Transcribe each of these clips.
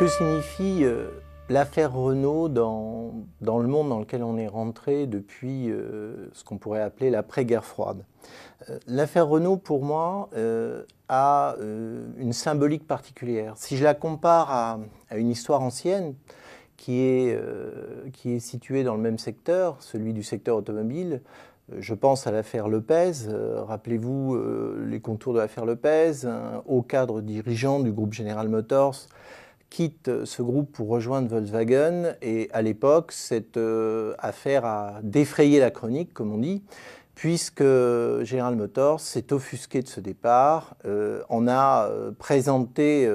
Que signifie euh, l'affaire Renault dans, le monde dans lequel on est rentré depuis euh, ce qu'on pourrait appeler l'après-guerre froide euh, L'affaire Renault, pour moi, a une symbolique particulière. Si je la compare à, une histoire ancienne, qui est, située dans le même secteur, celui du secteur automobile, je pense à l'affaire Lopez. Rappelez-vous les contours de l'affaire Lopez. au cadre dirigeant du groupe General Motors quitte ce groupe pour rejoindre Volkswagen et à l'époque, cette euh, affaire a défrayé la chronique, comme on dit, puisque General Motors s'est offusqué de ce départ. on euh, a euh, présenté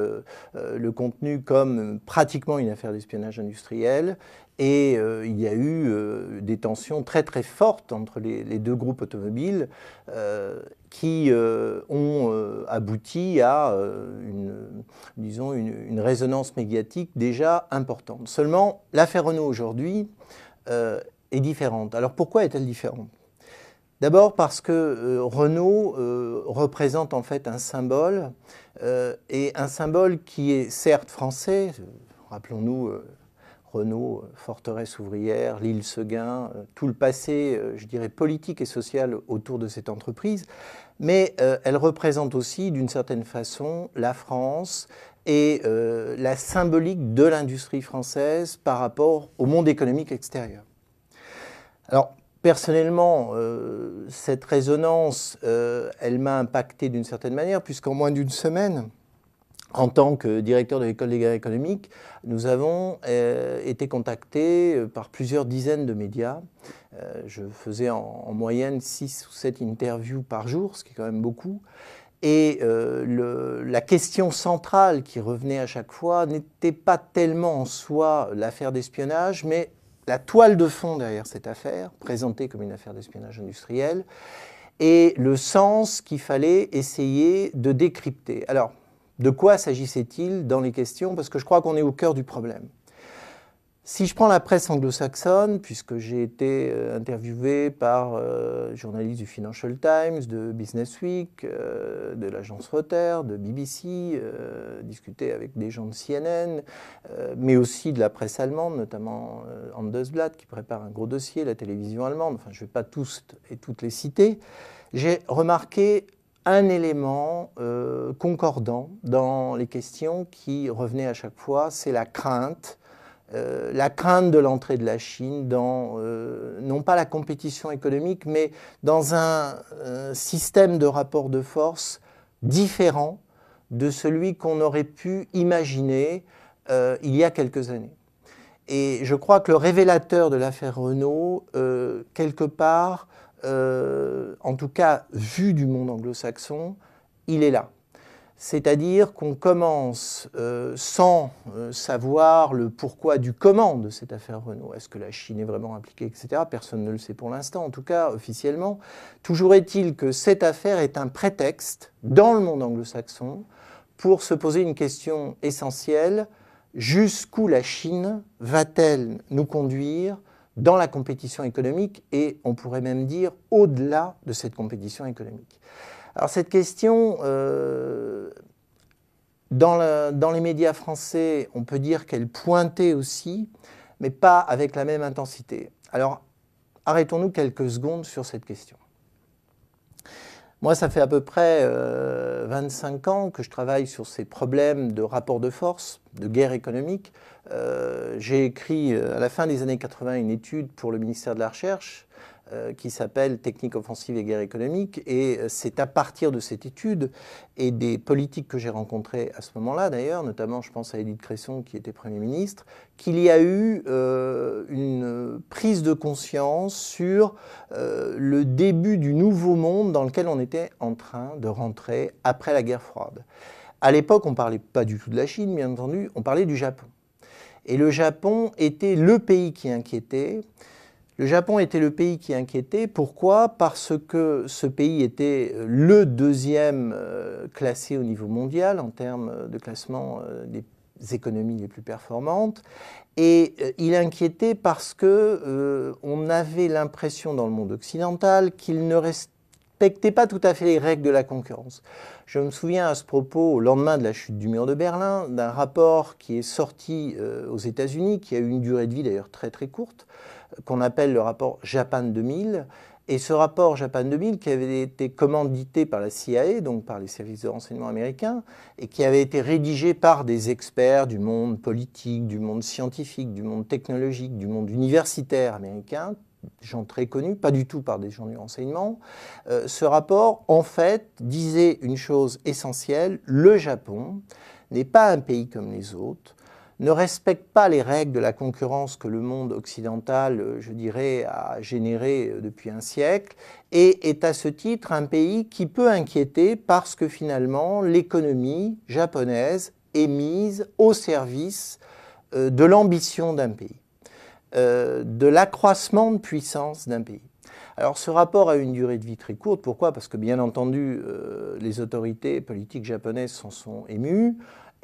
le contenu comme pratiquement une affaire d'espionnage industriel et euh, il y a eu euh, des tensions très très fortes entre les, deux groupes automobiles euh, qui ont abouti à une, disons une, résonance médiatique déjà importante. Seulement, l'affaire Renault aujourd'hui est différente. Alors pourquoi est-elle différente D'abord parce que Renault représente en fait un symbole, et un symbole qui est certes français, rappelons-nous Renault, euh, forteresse ouvrière, l'île Seguin, euh, tout le passé, euh, je dirais, politique et social autour de cette entreprise. Mais elle représente aussi, d'une certaine façon, la France et la symbolique de l'industrie française par rapport au monde économique extérieur. Alors, personnellement, cette résonance, elle m'a impacté d'une certaine manière, puisqu'en moins d'une semaine, en tant que directeur de l'école des guerres économiques, nous avons euh, été contactés euh, par plusieurs dizaines de médias. Euh, je faisais en, moyenne 6 ou 7 interviews par jour, ce qui est quand même beaucoup. Et la question centrale qui revenait à chaque fois n'était pas tellement en soi l'affaire d'espionnage, mais la toile de fond derrière cette affaire, présentée comme une affaire d'espionnage industriel, et le sens qu'il fallait essayer de décrypter. Alors, de quoi s'agissait-il dans les questions Parce que je crois qu'on est au cœur du problème. Si je prends la presse anglo-saxonne, puisque j'ai été euh, interviewé par des euh, journalistes du Financial Times, de Business Week, euh, de l'agence Reuters, de BBC, discuté avec des gens de CNN, mais aussi de la presse allemande, notamment Handelsblatt qui prépare un gros dossier, la télévision allemande, enfin je ne vais pas tous et toutes les citer, j'ai remarqué un élément euh, concordant dans les questions qui revenaient à chaque fois, c'est la crainte, euh, la crainte de l'entrée de la Chine dans, euh, non pas la compétition économique, mais dans un système de rapport de force différent de celui qu'on aurait pu imaginer il y a quelques années. Et je crois que le révélateur de l'affaire Renault, quelque part, euh, en tout cas vu du monde anglo-saxon, il est là. C'est-à-dire qu'on commence euh, sans euh, savoir le pourquoi du comment de cette affaire Renault. Est-ce que la Chine est vraiment impliquée, etc. Personne ne le sait pour l'instant, en tout cas officiellement. Toujours est-il que cette affaire est un prétexte dans le monde anglo-saxon pour se poser une question essentielle. Jusqu'où la Chine va-t-elle nous conduire dans la compétition économique et on pourrait même dire au-delà de cette compétition économique. Alors cette question, euh, dans, les médias français, on peut dire qu'elle pointait aussi, mais pas avec la même intensité. Alors arrêtons-nous quelques secondes sur cette question. Moi, ça fait à peu près 25 euh, ans que je travaille sur ces problèmes de rapport de force, de guerre économique. Euh, j'ai écrit euh, à la fin des années 80 une étude pour le ministère de la Recherche euh, qui s'appelle Technique offensive et guerre économique. Et euh, c'est à partir de cette étude et des politiques que j'ai rencontrées à ce moment-là, d'ailleurs, notamment je pense à Édith Cresson qui était Premier ministre, qu'il y a eu euh, une prise de conscience sur le début du nouveau monde dans lequel on était en train de rentrer après la guerre froide. À l'époque, on ne parlait pas du tout de la Chine, bien entendu, on parlait du Japon. Et le Japon était le pays qui inquiétait le Japon était le pays qui inquiétait. Pourquoi Parce que ce pays était euh, le deuxième euh, classé au niveau mondial en termes euh, de classement des économies les plus performantes. Et il inquiétait parce que on avait l'impression dans le monde occidental qu'il ne respectait pas tout à fait les règles de la concurrence. Je me souviens à ce propos, au lendemain de la chute du mur de Berlin, d'un rapport qui est sorti aux États-Unis, qui a eu une durée de vie d'ailleurs très très courte, qu'on appelle le rapport Japan 2000. Et ce rapport Japan 2000, qui avait été commandité par la CIA, donc par les services de renseignement américains, et qui avait été rédigé par des experts du monde politique, du monde scientifique, du monde technologique, du monde universitaire américain, gens très connus, pas du tout par des gens du renseignement, euh, ce rapport, en fait, disait une chose essentielle, le Japon n'est pas un pays comme les autres, ne respecte pas les règles de la concurrence que le monde occidental, euh, je dirais, a généré euh, depuis un siècle, et est à ce titre un pays qui peut inquiéter parce que finalement l'économie japonaise est mise au service euh, de l'ambition d'un pays, de l'accroissement de puissance d'un pays. Alors ce rapport a une durée de vie très courte, pourquoi Parce que bien entendu, les autorités politiques japonaises s'en sont émues.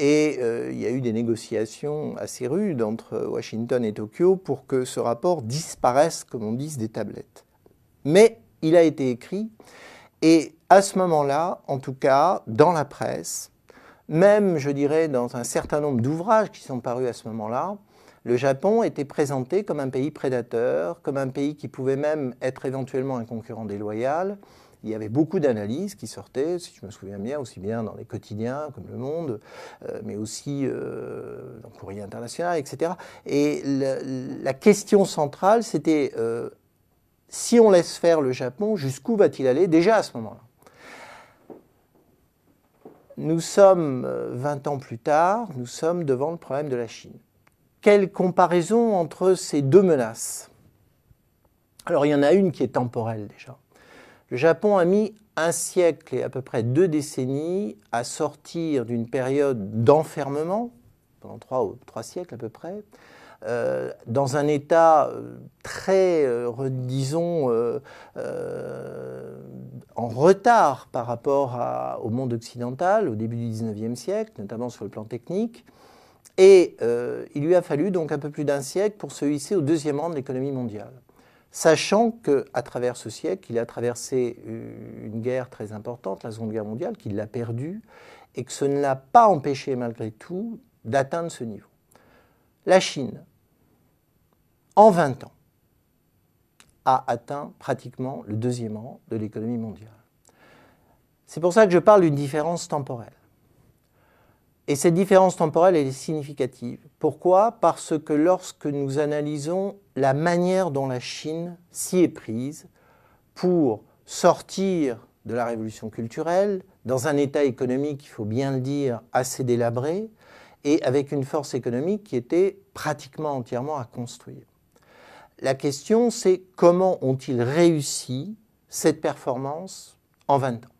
Et euh, il y a eu des négociations assez rudes entre euh, Washington et Tokyo pour que ce rapport disparaisse, comme on dit, des tablettes. Mais il a été écrit, et à ce moment-là, en tout cas, dans la presse, même, je dirais, dans un certain nombre d'ouvrages qui sont parus à ce moment-là, le Japon était présenté comme un pays prédateur, comme un pays qui pouvait même être éventuellement un concurrent déloyal, il y avait beaucoup d'analyses qui sortaient, si je me souviens bien, aussi bien dans les quotidiens comme Le Monde, euh, mais aussi dans euh, dans Courrier International, etc. Et la question centrale, c'était euh, si on laisse faire le Japon, jusqu'où va-t-il aller déjà à ce moment-là Nous sommes 20 ans plus tard, nous sommes devant le problème de la Chine. Quelle comparaison entre ces deux menaces alors il y en a une qui est temporelle déjà. Le Japon a mis un siècle et à peu près deux décennies à sortir d'une période d'enfermement, pendant trois, trois, siècles à peu près, euh, dans un état euh, très, euh, disons, en retard par rapport au monde occidental au début du 19e siècle, notamment sur le plan technique. Et il lui a fallu donc un peu plus d'un siècle pour se hisser au deuxième rang de l'économie mondiale sachant qu'à travers ce siècle, il a traversé euh, une guerre très importante, la Seconde Guerre mondiale, qu'il l'a perdue, et que ce ne l'a pas empêché malgré tout d'atteindre ce niveau. La Chine, en 20 ans, a atteint pratiquement le deuxième an de l'économie mondiale. C'est pour ça que je parle d'une différence temporelle. Et cette différence temporelle, est significative. Pourquoi Parce que lorsque nous analysons la manière dont la Chine s'y est prise pour sortir de la révolution culturelle, dans un état économique, il faut bien le dire, assez délabré, et avec une force économique qui était pratiquement entièrement à construire. La question, c'est comment ont-ils réussi cette performance en 20 ans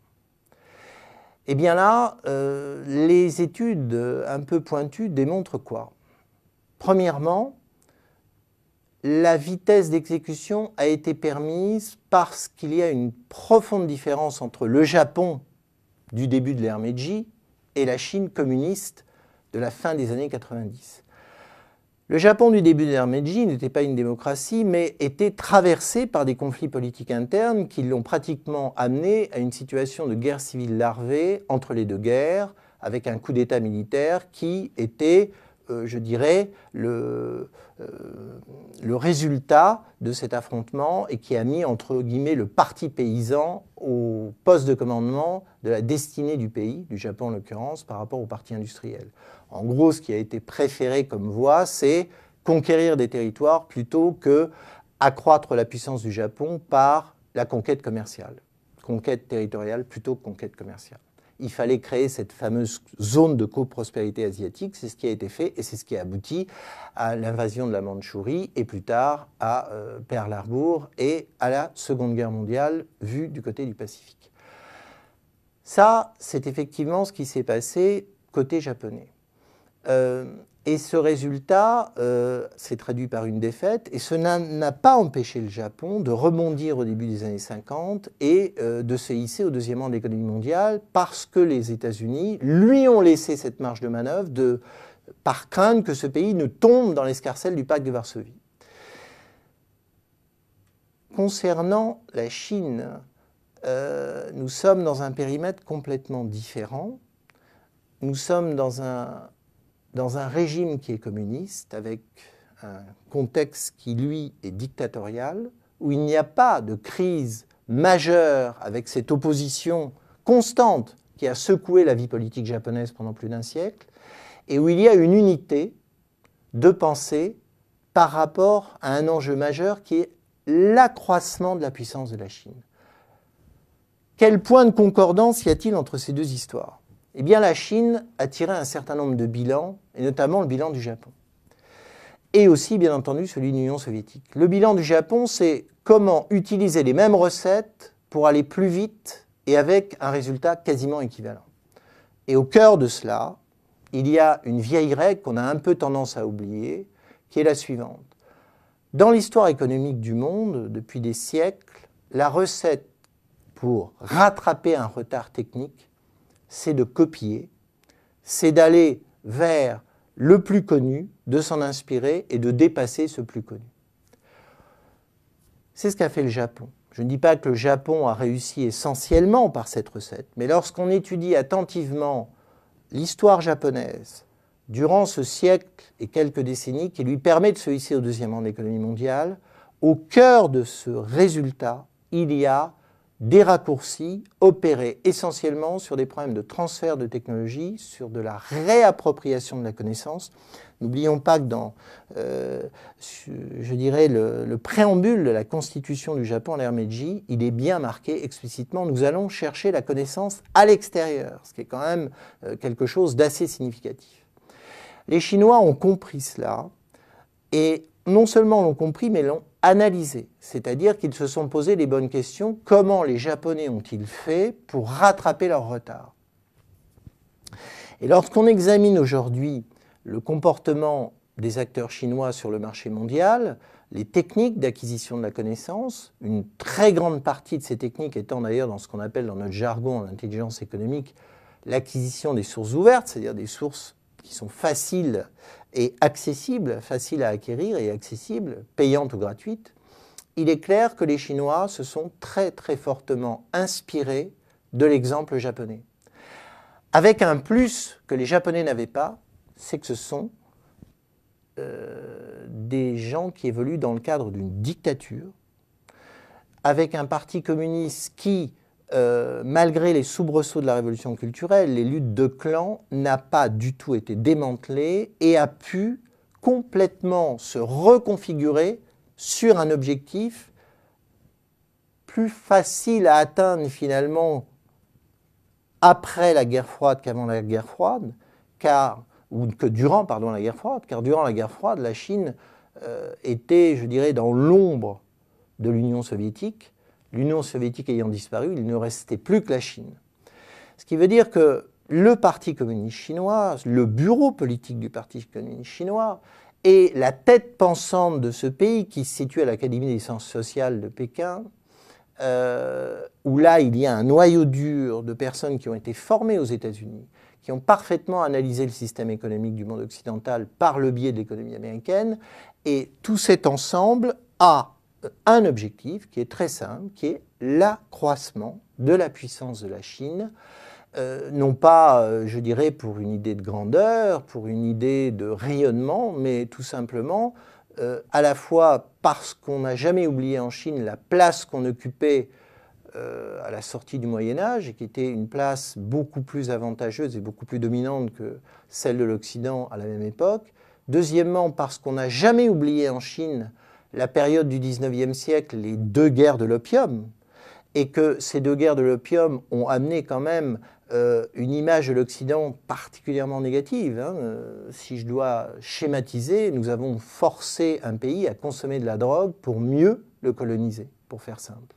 eh bien là, euh, les études un peu pointues démontrent quoi Premièrement, la vitesse d'exécution a été permise parce qu'il y a une profonde différence entre le Japon du début de l'ère Meiji et la Chine communiste de la fin des années 90. Le Japon du début de l'ère Meiji n'était pas une démocratie, mais était traversé par des conflits politiques internes qui l'ont pratiquement amené à une situation de guerre civile larvée entre les deux guerres, avec un coup d'État militaire qui était euh, je dirais, euh, le, résultat de cet affrontement et qui a mis, entre guillemets, le parti paysan au poste de commandement de la destinée du pays, du Japon en l'occurrence, par rapport au parti industriel. En gros, ce qui a été préféré comme voie, c'est conquérir des territoires plutôt que accroître la puissance du Japon par la conquête commerciale, conquête territoriale plutôt que conquête commerciale il fallait créer cette fameuse zone de coprospérité asiatique. C'est ce qui a été fait et c'est ce qui a abouti à l'invasion de la Mandchourie et plus tard à euh, Pearl Harbor et à la Seconde Guerre mondiale vue du côté du Pacifique. Ça, c'est effectivement ce qui s'est passé côté japonais. Euh, et ce résultat s'est euh, traduit par une défaite et cela n'a pas empêché le Japon de rebondir au début des années 50 et euh, de se hisser au deuxième rang de l'économie mondiale parce que les États-Unis lui ont laissé cette marge de manœuvre par crainte que ce pays ne tombe dans l'escarcelle du pacte de Varsovie. Concernant la Chine, euh, nous sommes dans un périmètre complètement différent. Nous sommes dans un dans un régime qui est communiste, avec un contexte qui, lui, est dictatorial, où il n'y a pas de crise majeure avec cette opposition constante qui a secoué la vie politique japonaise pendant plus d'un siècle, et où il y a une unité de pensée par rapport à un enjeu majeur qui est l'accroissement de la puissance de la Chine. Quel point de concordance y a-t-il entre ces deux histoires eh bien la Chine a tiré un certain nombre de bilans, et notamment le bilan du Japon. Et aussi, bien entendu, celui de l'Union soviétique. Le bilan du Japon, c'est comment utiliser les mêmes recettes pour aller plus vite et avec un résultat quasiment équivalent. Et au cœur de cela, il y a une vieille règle qu'on a un peu tendance à oublier, qui est la suivante. Dans l'histoire économique du monde, depuis des siècles, la recette pour rattraper un retard technique c'est de copier, c'est d'aller vers le plus connu, de s'en inspirer et de dépasser ce plus connu. C'est ce qu'a fait le Japon. Je ne dis pas que le Japon a réussi essentiellement par cette recette, mais lorsqu'on étudie attentivement l'histoire japonaise durant ce siècle et quelques décennies qui lui permet de se hisser au deuxième rang de l'économie mondiale, au cœur de ce résultat, il y a des raccourcis opérés essentiellement sur des problèmes de transfert de technologie, sur de la réappropriation de la connaissance. N'oublions pas que dans, euh, je dirais, le, préambule de la constitution du Japon l'ère Meiji, il est bien marqué explicitement, nous allons chercher la connaissance à l'extérieur, ce qui est quand même euh, quelque chose d'assez significatif. Les Chinois ont compris cela, et non seulement l'ont compris, mais l'ont analysés, c'est-à-dire qu'ils se sont posés les bonnes questions. Comment les Japonais ont-ils fait pour rattraper leur retard Et lorsqu'on examine aujourd'hui le comportement des acteurs chinois sur le marché mondial, les techniques d'acquisition de la connaissance, une très grande partie de ces techniques étant d'ailleurs dans ce qu'on appelle dans notre jargon l'intelligence intelligence économique l'acquisition des sources ouvertes, c'est-à-dire des sources qui sont faciles et accessibles, faciles à acquérir et accessibles, payantes ou gratuites, il est clair que les Chinois se sont très très fortement inspirés de l'exemple japonais. Avec un plus que les Japonais n'avaient pas, c'est que ce sont euh, des gens qui évoluent dans le cadre d'une dictature, avec un parti communiste qui euh, malgré les soubresauts de la révolution culturelle, les luttes de clans n'a pas du tout été démantelée et a pu complètement se reconfigurer sur un objectif plus facile à atteindre finalement après la guerre froide qu'avant la guerre froide, car, ou que durant pardon, la guerre froide, car durant la guerre froide, la Chine euh, était, je dirais, dans l'ombre de l'Union soviétique, L'Union soviétique ayant disparu, il ne restait plus que la Chine. Ce qui veut dire que le Parti communiste chinois, le bureau politique du Parti communiste chinois, est la tête pensante de ce pays, qui se situe à l'Académie des sciences sociales de Pékin, euh, où là, il y a un noyau dur de personnes qui ont été formées aux États-Unis, qui ont parfaitement analysé le système économique du monde occidental par le biais de l'économie américaine, et tout cet ensemble a un objectif qui est très simple, qui est l'accroissement de la puissance de la Chine, euh, non pas, euh, je dirais, pour une idée de grandeur, pour une idée de rayonnement, mais tout simplement euh, à la fois parce qu'on n'a jamais oublié en Chine la place qu'on occupait à la sortie du Moyen Âge, et qui était une place beaucoup plus avantageuse et beaucoup plus dominante que celle de l'Occident à la même époque. Deuxièmement, parce qu'on n'a jamais oublié en Chine la période du 19e siècle, les deux guerres de l'opium, et que ces deux guerres de l'opium ont amené quand même euh, une image de l'Occident particulièrement négative. Hein. Euh, si je dois schématiser, nous avons forcé un pays à consommer de la drogue pour mieux le coloniser, pour faire simple.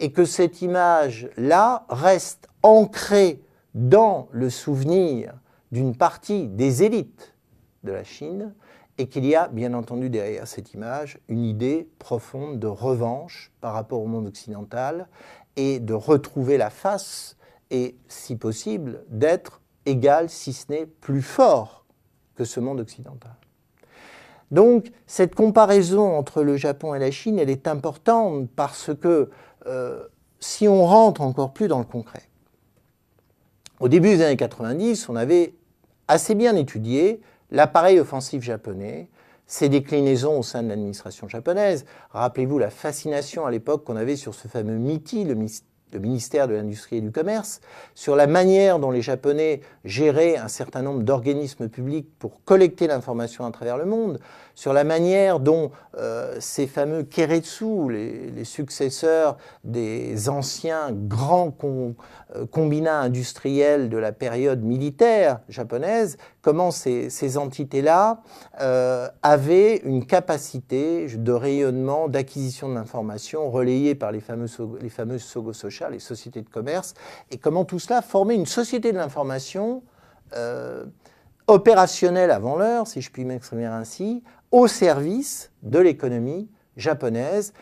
Et que cette image-là reste ancrée dans le souvenir d'une partie des élites de la Chine et qu'il y a bien entendu derrière cette image une idée profonde de revanche par rapport au monde occidental et de retrouver la face et, si possible, d'être égal, si ce n'est plus fort que ce monde occidental. Donc cette comparaison entre le Japon et la Chine, elle est importante parce que euh, si on rentre encore plus dans le concret, au début des années 90, on avait assez bien étudié L'appareil offensif japonais, ses déclinaisons au sein de l'administration japonaise, rappelez-vous la fascination à l'époque qu'on avait sur ce fameux MITI, le, ministère de l'Industrie et du Commerce, sur la manière dont les Japonais géraient un certain nombre d'organismes publics pour collecter l'information à travers le monde, sur la manière dont euh, ces fameux Keretsu, les, successeurs des anciens grands euh, combinats industriels de la période militaire japonaise, comment ces, entités-là euh, avaient une capacité de rayonnement, d'acquisition d'informations relayées par les fameuses, les fameuses Sogo Socha, les sociétés de commerce, et comment tout cela formait une société de l'information opérationnelle avant l'heure, si je puis m'exprimer ainsi, au service de l'économie japonaise,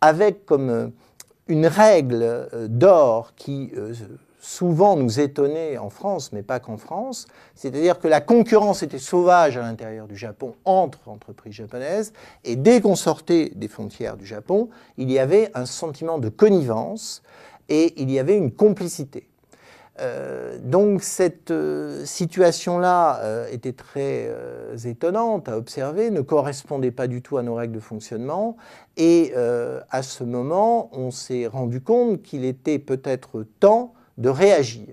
avec comme euh, une règle euh, d'or qui euh, souvent nous étonnait en France, mais pas qu'en France, c'est-à-dire que la concurrence était sauvage à l'intérieur du Japon entre entreprises japonaises, et dès qu'on sortait des frontières du Japon, il y avait un sentiment de connivence et il y avait une complicité. Euh, donc cette euh, situation-là euh, était très étonnante à observer, ne correspondait pas du tout à nos règles de fonctionnement. Et à ce moment, on s'est rendu compte qu'il était peut-être temps de réagir.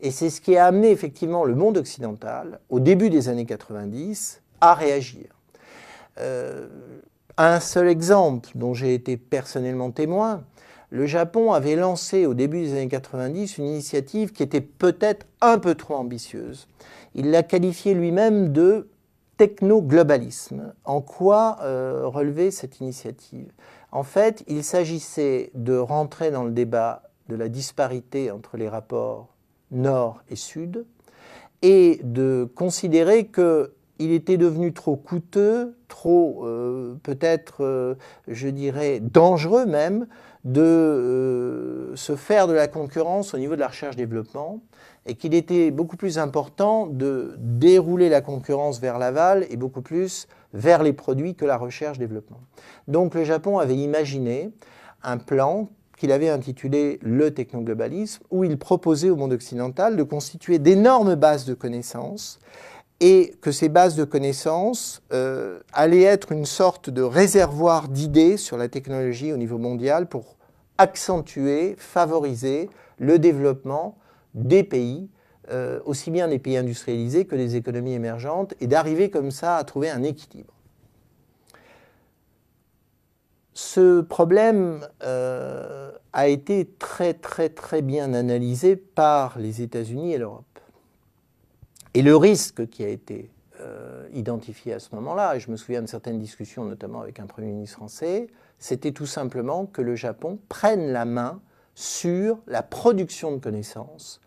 Et c'est ce qui a amené effectivement le monde occidental, au début des années 90, à réagir. un seul exemple dont j'ai été personnellement témoin, le Japon avait lancé au début des années 90 une initiative qui était peut-être un peu trop ambitieuse. Il l'a qualifiée lui-même de techno-globalisme. En quoi relevait euh, relever cette initiative En fait, il s'agissait de rentrer dans le débat de la disparité entre les rapports nord et sud et de considérer qu'il était devenu trop coûteux, trop euh, peut-être, euh, je dirais, dangereux même, de euh, se faire de la concurrence au niveau de la recherche-développement et qu'il était beaucoup plus important de dérouler la concurrence vers l'aval et beaucoup plus vers les produits que la recherche-développement. Donc le Japon avait imaginé un plan qu'il avait intitulé Le technoglobalisme, où il proposait au monde occidental de constituer d'énormes bases de connaissances et que ces bases de connaissances euh, allaient être une sorte de réservoir d'idées sur la technologie au niveau mondial pour accentuer, favoriser le développement des pays, euh, aussi bien des pays industrialisés que des économies émergentes, et d'arriver comme ça à trouver un équilibre. Ce problème euh, a été très très très bien analysé par les États-Unis et l'Europe. Et le risque qui a été euh, identifié à ce moment-là, et je me souviens de certaines discussions, notamment avec un Premier ministre français, c'était tout simplement que le Japon prenne la main sur la production de connaissances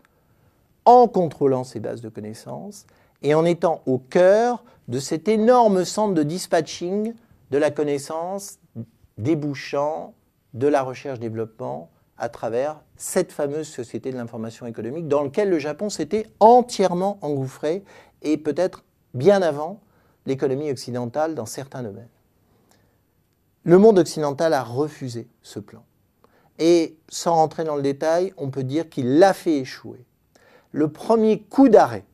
en contrôlant ses bases de connaissances et en étant au cœur de cet énorme centre de dispatching de la connaissance débouchant de la recherche-développement à travers cette fameuse société de l'information économique dans laquelle le Japon s'était entièrement engouffré et peut-être bien avant l'économie occidentale dans certains domaines. Le monde occidental a refusé ce plan. Et sans rentrer dans le détail, on peut dire qu'il l'a fait échouer. Le premier coup d'arrêt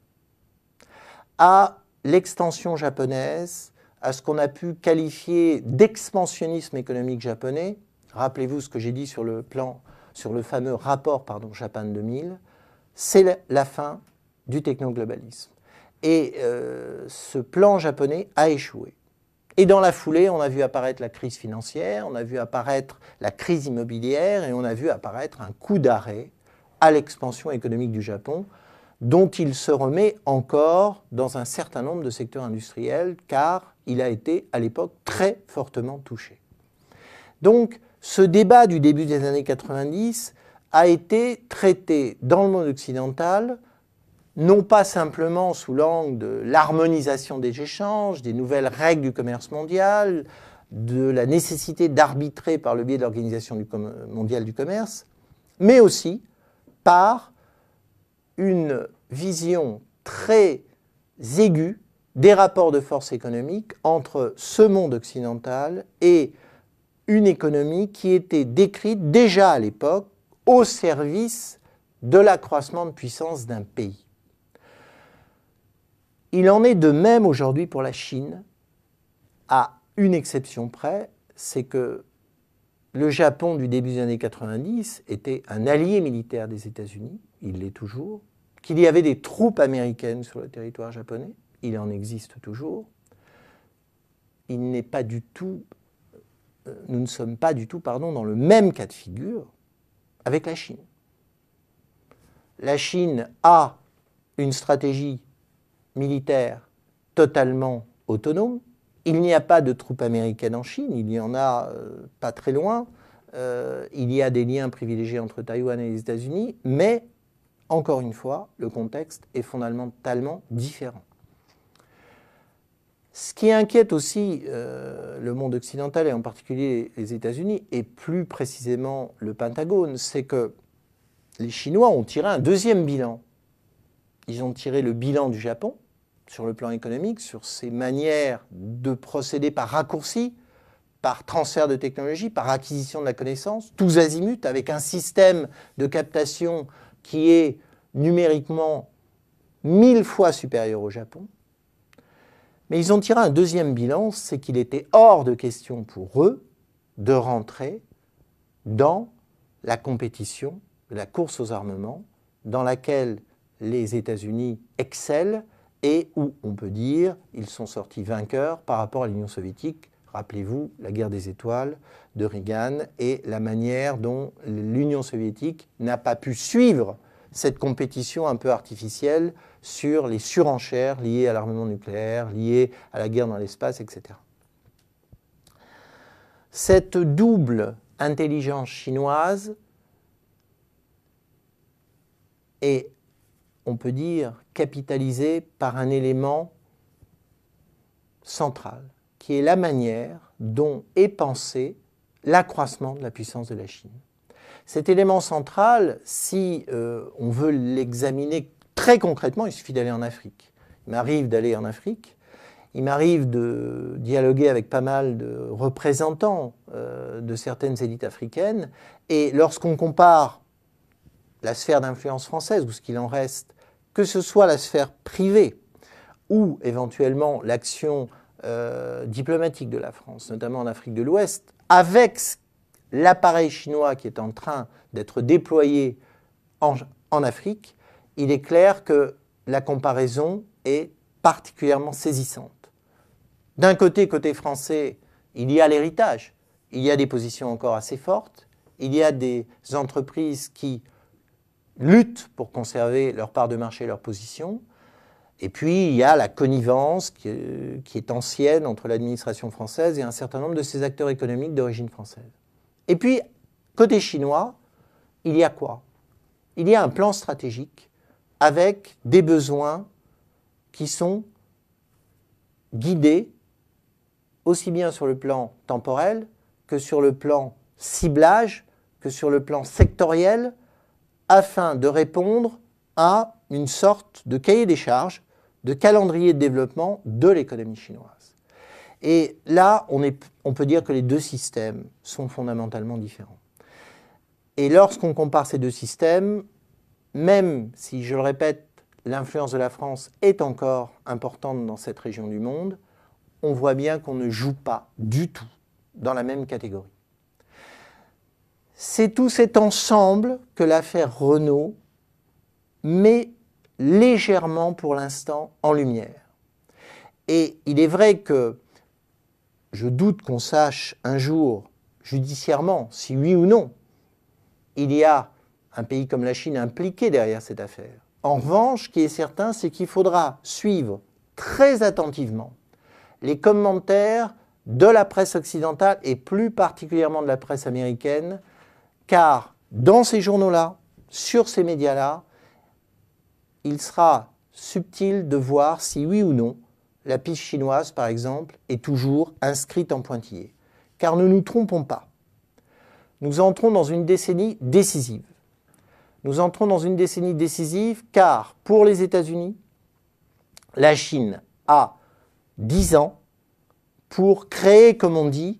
à l'extension japonaise, à ce qu'on a pu qualifier d'expansionnisme économique japonais, Rappelez-vous ce que j'ai dit sur le plan sur le fameux rapport pardon, Japan 2000, c'est la fin du technoglobalisme. Et euh, ce plan japonais a échoué. Et dans la foulée, on a vu apparaître la crise financière, on a vu apparaître la crise immobilière et on a vu apparaître un coup d'arrêt à l'expansion économique du Japon, dont il se remet encore dans un certain nombre de secteurs industriels, car il a été à l'époque très fortement touché. Donc, ce débat du début des années 90 a été traité dans le monde occidental, non pas simplement sous l'angle de l'harmonisation des échanges, des nouvelles règles du commerce mondial, de la nécessité d'arbitrer par le biais de l'Organisation mondiale du commerce, mais aussi par une vision très aiguë des rapports de force économique entre ce monde occidental et une économie qui était décrite déjà à l'époque au service de l'accroissement de puissance d'un pays. Il en est de même aujourd'hui pour la Chine, à une exception près, c'est que le Japon du début des années 90 était un allié militaire des États-Unis, il l'est toujours, qu'il y avait des troupes américaines sur le territoire japonais, il en existe toujours. Il n'est pas du tout nous ne sommes pas du tout pardon, dans le même cas de figure avec la Chine. La Chine a une stratégie militaire totalement autonome. Il n'y a pas de troupes américaines en Chine, il n'y en a euh, pas très loin. Euh, il y a des liens privilégiés entre Taïwan et les États-Unis, mais encore une fois, le contexte est fondamentalement différent. Ce qui inquiète aussi euh, le monde occidental et en particulier les États-Unis et plus précisément le Pentagone, c'est que les Chinois ont tiré un deuxième bilan. Ils ont tiré le bilan du Japon sur le plan économique, sur ses manières de procéder par raccourci, par transfert de technologie, par acquisition de la connaissance, tous azimuts, avec un système de captation qui est numériquement mille fois supérieur au Japon. Mais ils ont tiré un deuxième bilan, c'est qu'il était hors de question pour eux de rentrer dans la compétition, la course aux armements, dans laquelle les États-Unis excellent et où, on peut dire, ils sont sortis vainqueurs par rapport à l'Union soviétique. Rappelez-vous la guerre des étoiles de Reagan et la manière dont l'Union soviétique n'a pas pu suivre cette compétition un peu artificielle sur les surenchères liées à l'armement nucléaire, liées à la guerre dans l'espace, etc. Cette double intelligence chinoise est, on peut dire, capitalisée par un élément central, qui est la manière dont est pensé l'accroissement de la puissance de la Chine. Cet élément central, si euh, on veut l'examiner Très concrètement, il suffit d'aller en Afrique. Il m'arrive d'aller en Afrique, il m'arrive de dialoguer avec pas mal de représentants euh, de certaines élites africaines, et lorsqu'on compare la sphère d'influence française, ou ce qu'il en reste, que ce soit la sphère privée ou éventuellement l'action euh, diplomatique de la France, notamment en Afrique de l'Ouest, avec l'appareil chinois qui est en train d'être déployé en Afrique, il est clair que la comparaison est particulièrement saisissante. D'un côté, côté français, il y a l'héritage, il y a des positions encore assez fortes, il y a des entreprises qui luttent pour conserver leur part de marché, leur position, et puis il y a la connivence qui, euh, est ancienne entre l'administration française et un certain nombre de ces acteurs économiques d'origine française. Et puis, côté chinois, il y a quoi Il y a un plan stratégique avec des besoins qui sont guidés aussi bien sur le plan temporel que sur le plan ciblage, que sur le plan sectoriel, afin de répondre à une sorte de cahier des charges, de calendrier de développement de l'économie chinoise. Et là, on, peut dire que les deux systèmes sont fondamentalement différents. Et lorsqu'on compare ces deux systèmes, même si, je le répète, l'influence de la France est encore importante dans cette région du monde, on voit bien qu'on ne joue pas du tout dans la même catégorie. C'est tout cet ensemble que l'affaire Renault met légèrement pour l'instant en lumière. Et il est vrai que je doute qu'on sache un jour judiciairement si oui ou non il y a un pays comme la Chine impliqué derrière cette affaire. En revanche, ce qui est certain, c'est qu'il faudra suivre très attentivement les commentaires de la presse occidentale et plus particulièrement de la presse américaine, car dans ces journaux-là, sur ces médias-là, il sera subtil de voir si oui ou non la piste chinoise, par exemple, est toujours inscrite en pointillé. Car ne nous trompons pas, nous entrons dans une décennie décisive. Nous entrons dans une décennie décisive car pour les États-Unis, la Chine a 10 ans pour créer, comme on dit,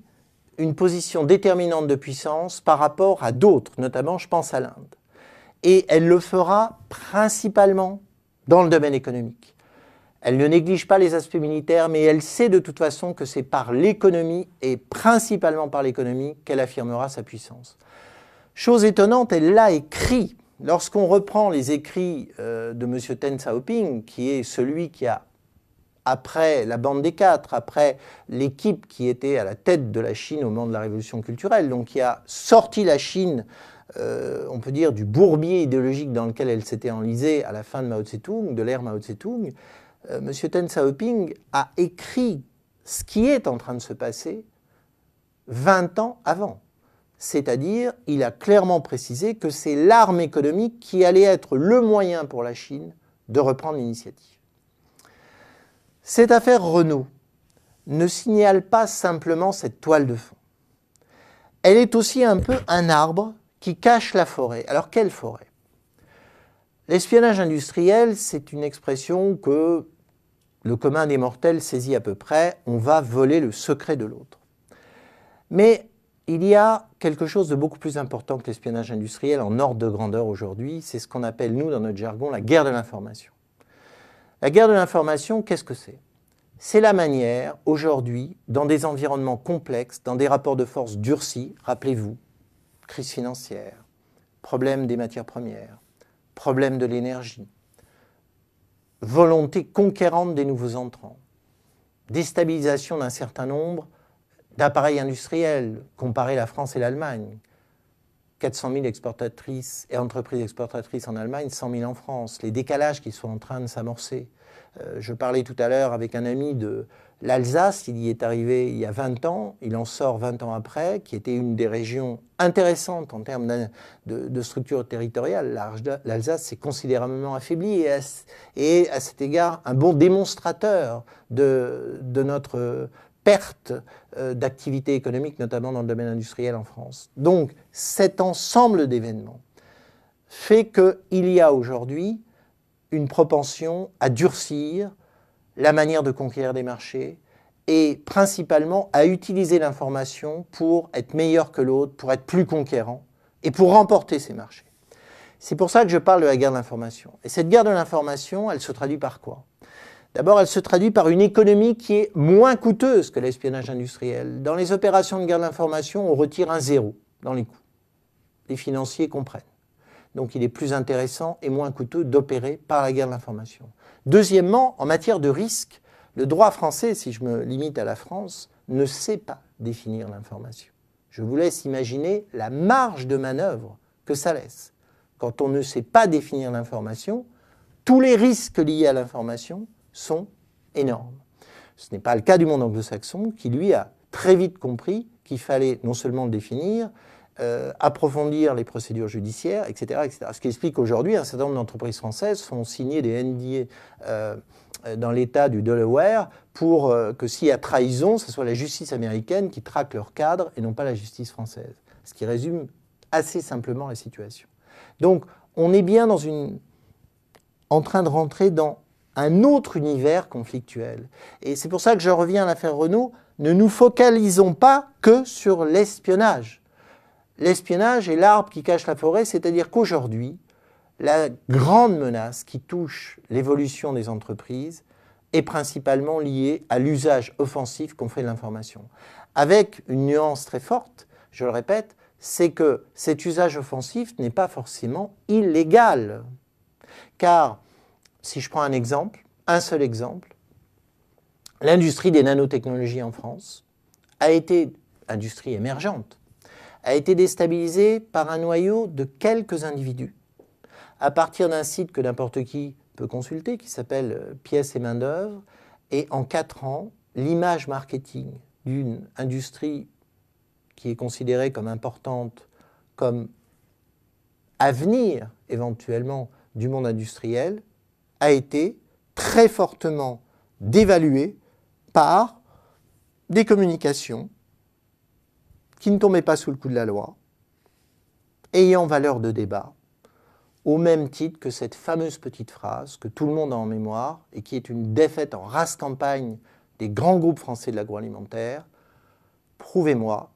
une position déterminante de puissance par rapport à d'autres, notamment je pense à l'Inde. Et elle le fera principalement dans le domaine économique. Elle ne néglige pas les aspects militaires, mais elle sait de toute façon que c'est par l'économie et principalement par l'économie qu'elle affirmera sa puissance. Chose étonnante, elle l'a écrit Lorsqu'on reprend les écrits euh, de M. Ten Xiaoping, qui est celui qui a, après la bande des quatre, après l'équipe qui était à la tête de la Chine au moment de la révolution culturelle, donc qui a sorti la Chine, euh, on peut dire, du bourbier idéologique dans lequel elle s'était enlisée à la fin de Mao tse de l'ère Mao Tse-tung, euh, M. Ten Xiaoping a écrit ce qui est en train de se passer 20 ans avant c'est-à-dire il a clairement précisé que c'est l'arme économique qui allait être le moyen pour la Chine de reprendre l'initiative. Cette affaire Renault ne signale pas simplement cette toile de fond. Elle est aussi un peu un arbre qui cache la forêt. Alors quelle forêt L'espionnage industriel, c'est une expression que le commun des mortels saisit à peu près, on va voler le secret de l'autre. Mais il y a quelque chose de beaucoup plus important que l'espionnage industriel en ordre de grandeur aujourd'hui, c'est ce qu'on appelle, nous, dans notre jargon, la guerre de l'information. La guerre de l'information, qu'est-ce que c'est C'est la manière, aujourd'hui, dans des environnements complexes, dans des rapports de force durcis, rappelez-vous, crise financière, problème des matières premières, problème de l'énergie, volonté conquérante des nouveaux entrants, déstabilisation d'un certain nombre d'appareils industriels, comparer la France et l'Allemagne. 400 000 exportatrices et entreprises exportatrices en Allemagne, 100 000 en France, les décalages qui sont en train de s'amorcer. Euh, je parlais tout à l'heure avec un ami de l'Alsace, il y est arrivé il y a 20 ans, il en sort 20 ans après, qui était une des régions intéressantes en termes de, structure territoriale. L'Alsace s'est considérablement affaiblie et est à, cet égard un bon démonstrateur de, de notre perte euh, d'activité économique, notamment dans le domaine industriel en France. Donc cet ensemble d'événements fait qu'il y a aujourd'hui une propension à durcir la manière de conquérir des marchés et principalement à utiliser l'information pour être meilleur que l'autre, pour être plus conquérant et pour remporter ces marchés. C'est pour ça que je parle de la guerre de l'information. Et cette guerre de l'information, elle se traduit par quoi D'abord, elle se traduit par une économie qui est moins coûteuse que l'espionnage industriel. Dans les opérations de guerre de l'information, on retire un zéro dans les coûts. Les financiers comprennent. Donc il est plus intéressant et moins coûteux d'opérer par la guerre de l'information. Deuxièmement, en matière de risque, le droit français, si je me limite à la France, ne sait pas définir l'information. Je vous laisse imaginer la marge de manœuvre que ça laisse. Quand on ne sait pas définir l'information, tous les risques liés à l'information sont énormes. Ce n'est pas le cas du monde anglo-saxon qui, lui, a très vite compris qu'il fallait non seulement le définir, euh, approfondir les procédures judiciaires, etc. Ce qui explique qu'aujourd'hui, un certain nombre d'entreprises françaises font signer des NDA euh, dans l'État du Delaware pour euh, que s'il y a trahison, ce soit la justice américaine qui traque leur cadre et non pas la justice française. Ce qui résume assez simplement la situation. Donc, on est bien dans une... en train de rentrer dans un autre univers conflictuel. Et c'est pour ça que je reviens à l'affaire Renault, ne nous focalisons pas que sur l'espionnage. L'espionnage est l'arbre qui cache la forêt, c'est-à-dire qu'aujourd'hui, la grande menace qui touche l'évolution des entreprises est principalement liée à l'usage offensif qu'on fait de l'information. Avec une nuance très forte, je le répète, c'est que cet usage offensif n'est pas forcément illégal. Car si je prends un exemple, un seul exemple, l'industrie des nanotechnologies en France a été, industrie émergente, a été déstabilisée par un noyau de quelques individus à partir d'un site que n'importe qui peut consulter qui s'appelle euh, Pièces et main-d'œuvre. Et en quatre ans, l'image marketing d'une industrie qui est considérée comme importante, comme avenir éventuellement du monde industriel, a été très fortement dévalué par des communications qui ne tombaient pas sous le coup de la loi, ayant valeur de débat, au même titre que cette fameuse petite phrase que tout le monde a en mémoire et qui est une défaite en race campagne des grands groupes français de l'agroalimentaire, prouvez-moi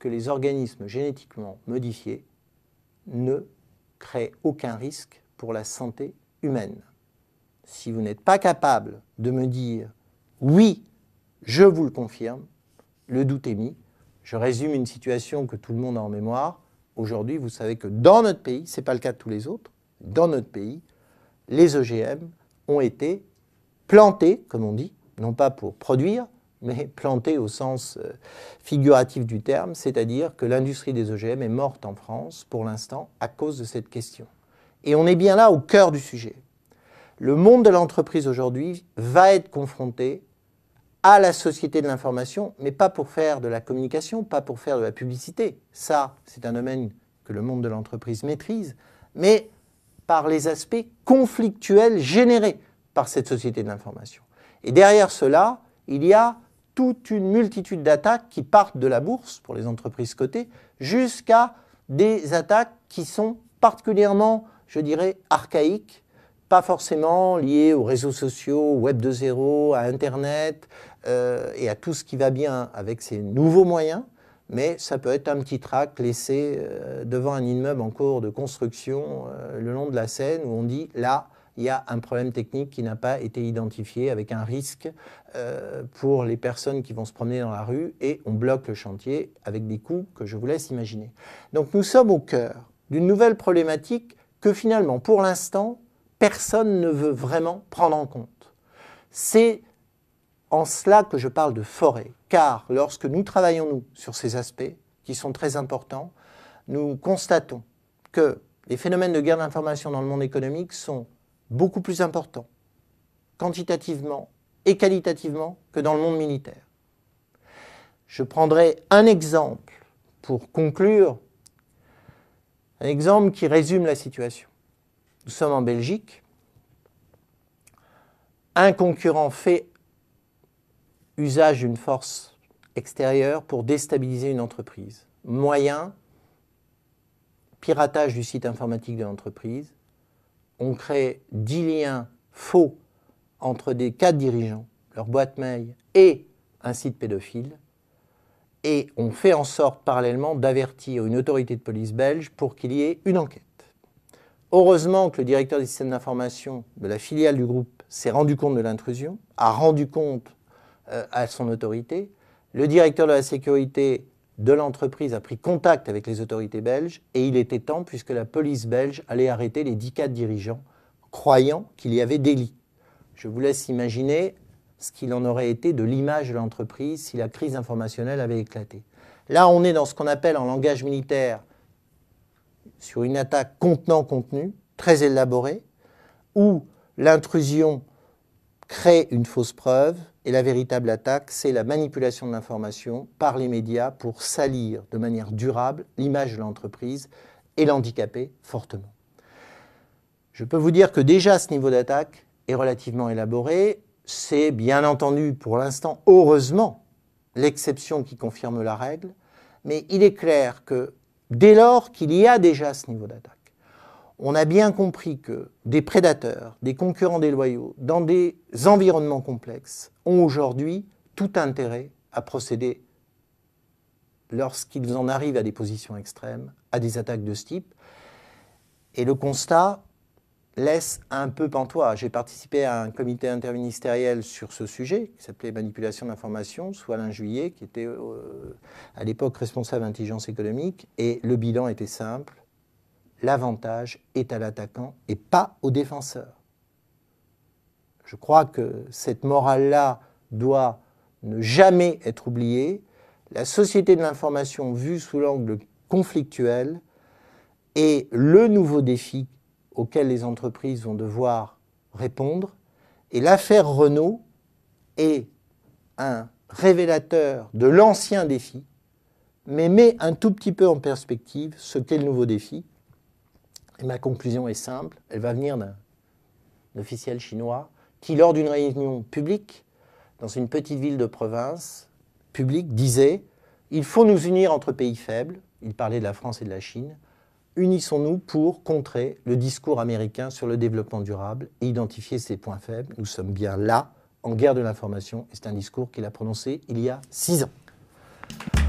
que les organismes génétiquement modifiés ne créent aucun risque pour la santé humaine si vous n'êtes pas capable de me dire oui, je vous le confirme, le doute est mis. Je résume une situation que tout le monde a en mémoire. Aujourd'hui, vous savez que dans notre pays, ce n'est pas le cas de tous les autres, dans notre pays, les OGM ont été plantés, comme on dit, non pas pour produire, mais plantés au sens euh, figuratif du terme, c'est-à-dire que l'industrie des OGM est morte en France pour l'instant à cause de cette question. Et on est bien là au cœur du sujet. Le monde de l'entreprise aujourd'hui va être confronté à la société de l'information, mais pas pour faire de la communication, pas pour faire de la publicité. Ça, c'est un domaine que le monde de l'entreprise maîtrise, mais par les aspects conflictuels générés par cette société de l'information. Et derrière cela, il y a toute une multitude d'attaques qui partent de la bourse pour les entreprises cotées jusqu'à des attaques qui sont particulièrement, je dirais, archaïques pas forcément lié aux réseaux sociaux, Web 2.0, à Internet euh, et à tout ce qui va bien avec ces nouveaux moyens, mais ça peut être un petit trac laissé euh, devant un immeuble en cours de construction euh, le long de la Seine où on dit là, il y a un problème technique qui n'a pas été identifié avec un risque pour les personnes qui vont se promener dans la rue et on bloque le chantier avec des coûts que je vous laisse imaginer. Donc nous sommes au cœur d'une nouvelle problématique que finalement, pour l'instant, personne ne veut vraiment prendre en compte. C'est en cela que je parle de forêt, car lorsque nous travaillons nous, sur ces aspects, qui sont très importants, nous constatons que les phénomènes de guerre d'information dans le monde économique sont beaucoup plus importants, quantitativement et qualitativement, que dans le monde militaire. Je prendrai un exemple pour conclure, un exemple qui résume la situation nous sommes en Belgique, un concurrent fait usage d'une force extérieure pour déstabiliser une entreprise. Moyen, piratage du site informatique de l'entreprise. On crée 10 liens faux entre des cadres dirigeants, leur boîte mail et un site pédophile. Et on fait en sorte parallèlement d'avertir une autorité de police belge pour qu'il y ait une enquête. Heureusement que le directeur des systèmes d'information de la filiale du groupe s'est rendu compte de l'intrusion, a rendu compte euh, à son autorité. Le directeur de la sécurité de l'entreprise a pris contact avec les autorités belges et il était temps puisque la police belge allait arrêter les 14 dirigeants croyant qu'il y avait délit. Je vous laisse imaginer ce qu'il en aurait été de l'image de l'entreprise si la crise informationnelle avait éclaté. Là, on est dans ce qu'on appelle en langage militaire sur une attaque contenant-contenu, très élaborée, où l'intrusion crée une fausse preuve et la véritable attaque, c'est la manipulation de l'information par les médias pour salir de manière durable l'image de l'entreprise et l'handicaper fortement. Je peux vous dire que déjà ce niveau d'attaque est relativement élaboré. C'est bien entendu pour l'instant, heureusement, l'exception qui confirme la règle, mais il est clair que dès lors qu'il y a déjà ce niveau d'attaque. On a bien compris que des prédateurs, des concurrents déloyaux, dans des environnements complexes, ont aujourd'hui tout intérêt à procéder, lorsqu'ils en arrivent à des positions extrêmes, à des attaques de ce type. Et le constat, laisse un peu pantois. J'ai participé à un comité interministériel sur ce sujet, qui s'appelait Manipulation d'information, soit Alain Juillet, qui était euh, à l'époque responsable intelligence économique, et le bilan était simple. L'avantage est à l'attaquant et pas au défenseur. Je crois que cette morale-là doit ne jamais être oubliée. La société de l'information vue sous l'angle conflictuel est le nouveau défi auxquelles les entreprises vont devoir répondre. Et l'affaire Renault est un révélateur de l'ancien défi, mais met un tout petit peu en perspective ce qu'est le nouveau défi. Et ma conclusion est simple, elle va venir d'un officiel chinois qui, lors d'une réunion publique, dans une petite ville de province, publique, disait « Il faut nous unir entre pays faibles », il parlait de la France et de la Chine, unissons-nous pour contrer le discours américain sur le développement durable et identifier ses points faibles. Nous sommes bien là, en guerre de l'information, et c'est un discours qu'il a prononcé il y a six ans.